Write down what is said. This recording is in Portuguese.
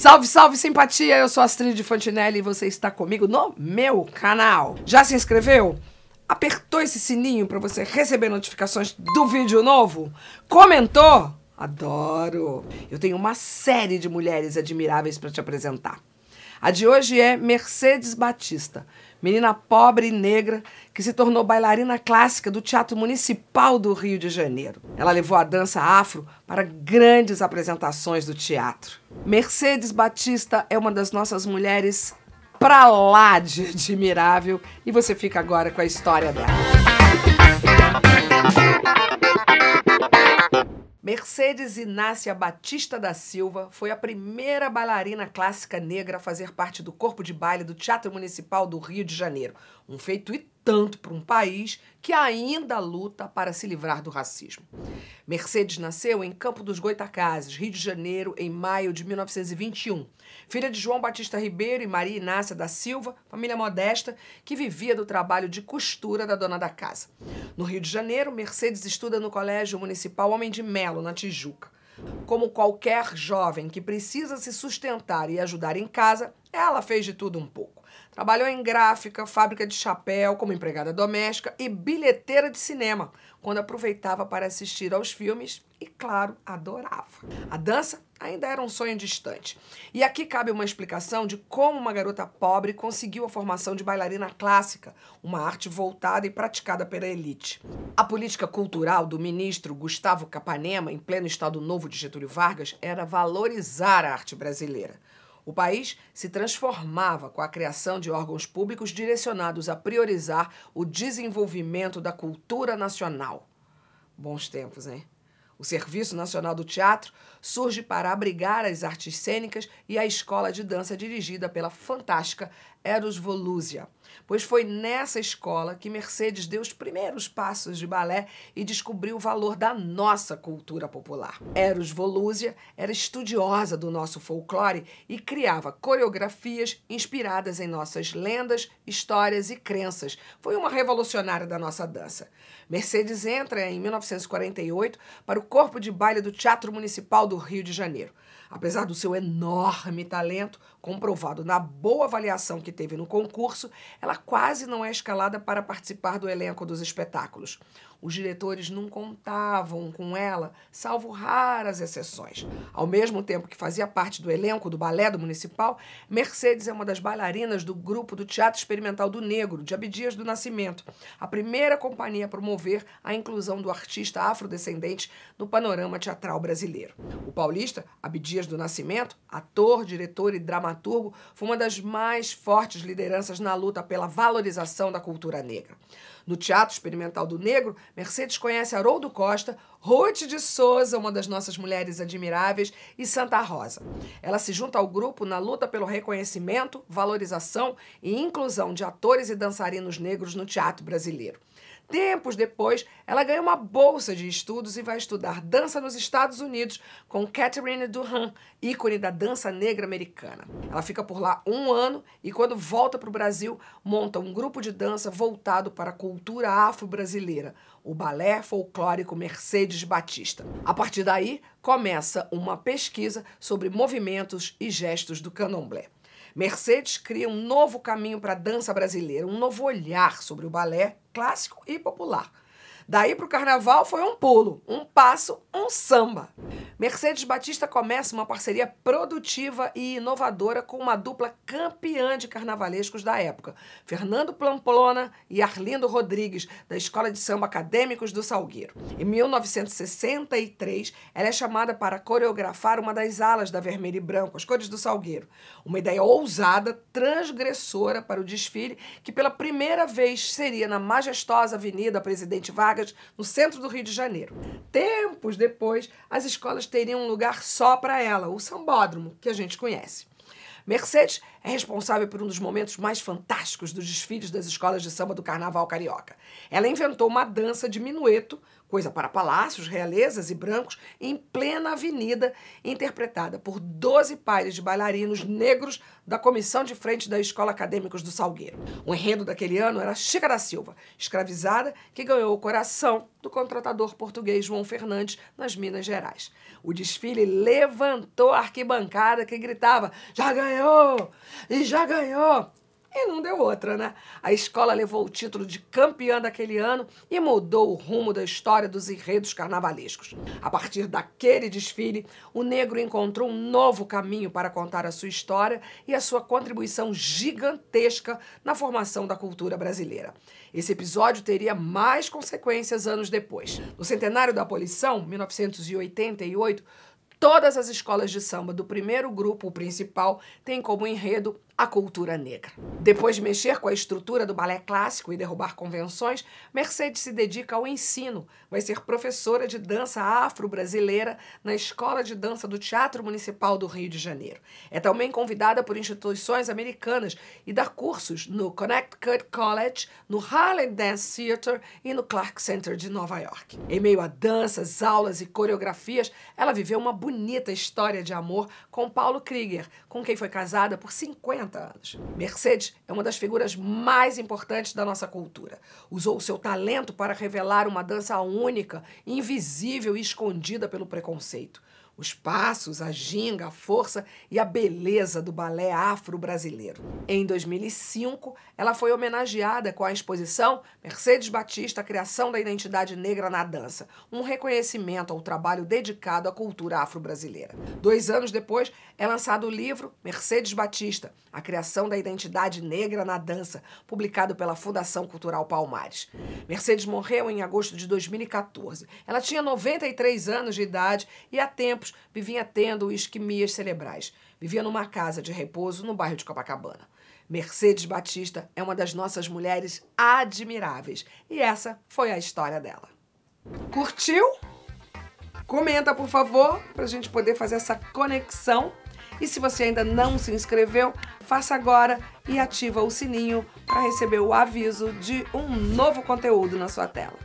Salve, salve, simpatia! Eu sou Astrid Fontinelli e você está comigo no meu canal. Já se inscreveu? Apertou esse sininho para você receber notificações do vídeo novo? Comentou? Adoro! Eu tenho uma série de mulheres admiráveis para te apresentar. A de hoje é Mercedes Batista, menina pobre e negra que se tornou bailarina clássica do Teatro Municipal do Rio de Janeiro. Ela levou a dança afro para grandes apresentações do teatro. Mercedes Batista é uma das nossas mulheres pra lá de admirável e você fica agora com a história dela. Mercedes Inácia Batista da Silva foi a primeira bailarina clássica negra a fazer parte do corpo de baile do Teatro Municipal do Rio de Janeiro, um feito tanto para um país que ainda luta para se livrar do racismo. Mercedes nasceu em Campo dos Goitacazes, Rio de Janeiro, em maio de 1921. Filha de João Batista Ribeiro e Maria Inácia da Silva, família modesta que vivia do trabalho de costura da dona da casa. No Rio de Janeiro, Mercedes estuda no Colégio Municipal Homem de Melo, na Tijuca. Como qualquer jovem que precisa se sustentar e ajudar em casa, ela fez de tudo um pouco. Trabalhou em gráfica, fábrica de chapéu, como empregada doméstica e bilheteira de cinema, quando aproveitava para assistir aos filmes e, claro, adorava. A dança ainda era um sonho distante. E aqui cabe uma explicação de como uma garota pobre conseguiu a formação de bailarina clássica, uma arte voltada e praticada pela elite. A política cultural do ministro Gustavo Capanema, em pleno Estado Novo de Getúlio Vargas, era valorizar a arte brasileira. O país se transformava com a criação de órgãos públicos direcionados a priorizar o desenvolvimento da cultura nacional. Bons tempos, hein? O Serviço Nacional do Teatro surge para abrigar as artes cênicas e a escola de dança dirigida pela fantástica Eros Volusia pois foi nessa escola que Mercedes deu os primeiros passos de balé e descobriu o valor da nossa cultura popular. Eros Volúzia era estudiosa do nosso folclore e criava coreografias inspiradas em nossas lendas, histórias e crenças. Foi uma revolucionária da nossa dança. Mercedes entra em 1948 para o corpo de baile do Teatro Municipal do Rio de Janeiro. Apesar do seu enorme talento, comprovado na boa avaliação que teve no concurso, ela quase não é escalada para participar do elenco dos espetáculos. Os diretores não contavam com ela, salvo raras exceções. Ao mesmo tempo que fazia parte do elenco do balé do municipal, Mercedes é uma das bailarinas do grupo do Teatro Experimental do Negro, de Abdias do Nascimento, a primeira companhia a promover a inclusão do artista afrodescendente no panorama teatral brasileiro. O paulista Abdias do Nascimento, ator, diretor e dramaturgo, foi uma das mais fortes lideranças na luta pela valorização da cultura negra. No Teatro Experimental do Negro, Mercedes conhece Haroldo Costa, Ruth de Souza, uma das nossas mulheres admiráveis, e Santa Rosa. Ela se junta ao grupo na luta pelo reconhecimento, valorização e inclusão de atores e dançarinos negros no teatro brasileiro. Tempos depois, ela ganha uma bolsa de estudos e vai estudar dança nos Estados Unidos com Katherine Duran, ícone da dança negra americana. Ela fica por lá um ano e, quando volta para o Brasil, monta um grupo de dança voltado para a cultura afro-brasileira, o balé folclórico Mercedes Batista. A partir daí, começa uma pesquisa sobre movimentos e gestos do candomblé. Mercedes cria um novo caminho para a dança brasileira, um novo olhar sobre o balé clássico e popular. Daí para o carnaval foi um pulo, um passo, um samba. Mercedes Batista começa uma parceria produtiva e inovadora com uma dupla campeã de carnavalescos da época, Fernando Pamplona e Arlindo Rodrigues, da Escola de Samba Acadêmicos do Salgueiro. Em 1963, ela é chamada para coreografar uma das alas da Vermelho e Branco, as cores do Salgueiro. Uma ideia ousada, transgressora para o desfile, que pela primeira vez seria na majestosa Avenida Presidente Vargas vagas no centro do Rio de Janeiro. Tempos depois, as escolas teriam um lugar só para ela, o sambódromo, que a gente conhece. Mercedes é responsável por um dos momentos mais fantásticos dos desfiles das escolas de samba do Carnaval Carioca. Ela inventou uma dança de minueto coisa para palácios, realezas e brancos, em plena avenida, interpretada por 12 pares de bailarinos negros da comissão de frente da Escola Acadêmicos do Salgueiro. O enredo daquele ano era Chica da Silva, escravizada que ganhou o coração do contratador português João Fernandes nas Minas Gerais. O desfile levantou a arquibancada que gritava: já ganhou! E já ganhou! E não deu outra, né? A escola levou o título de campeã daquele ano e mudou o rumo da história dos enredos carnavalescos. A partir daquele desfile, o negro encontrou um novo caminho para contar a sua história e a sua contribuição gigantesca na formação da cultura brasileira. Esse episódio teria mais consequências anos depois. No centenário da abolição, 1988, todas as escolas de samba do primeiro grupo, o principal, têm como enredo a cultura negra. Depois de mexer com a estrutura do balé clássico e derrubar convenções, Mercedes se dedica ao ensino. Vai ser professora de dança afro-brasileira na Escola de Dança do Teatro Municipal do Rio de Janeiro. É também convidada por instituições americanas e dá cursos no Connecticut College, no Harlem Dance Theater e no Clark Center de Nova York. Em meio a danças, aulas e coreografias, ela viveu uma bonita história de amor com Paulo Krieger, com quem foi casada por 50 40 anos. Mercedes é uma das figuras mais importantes da nossa cultura. Usou o seu talento para revelar uma dança única, invisível e escondida pelo preconceito os passos, a ginga, a força e a beleza do balé afro-brasileiro. Em 2005, ela foi homenageada com a exposição Mercedes Batista, Criação da Identidade Negra na Dança, um reconhecimento ao trabalho dedicado à cultura afro-brasileira. Dois anos depois, é lançado o livro Mercedes Batista, A Criação da Identidade Negra na Dança, publicado pela Fundação Cultural Palmares. Mercedes morreu em agosto de 2014. Ela tinha 93 anos de idade e há tempos anos, vivia tendo isquemias cerebrais. Vivia numa casa de repouso no bairro de Copacabana. Mercedes Batista é uma das nossas mulheres admiráveis e essa foi a história dela. Curtiu? Comenta, por favor, para a gente poder fazer essa conexão. E se você ainda não se inscreveu, faça agora e ativa o sininho para receber o aviso de um novo conteúdo na sua tela.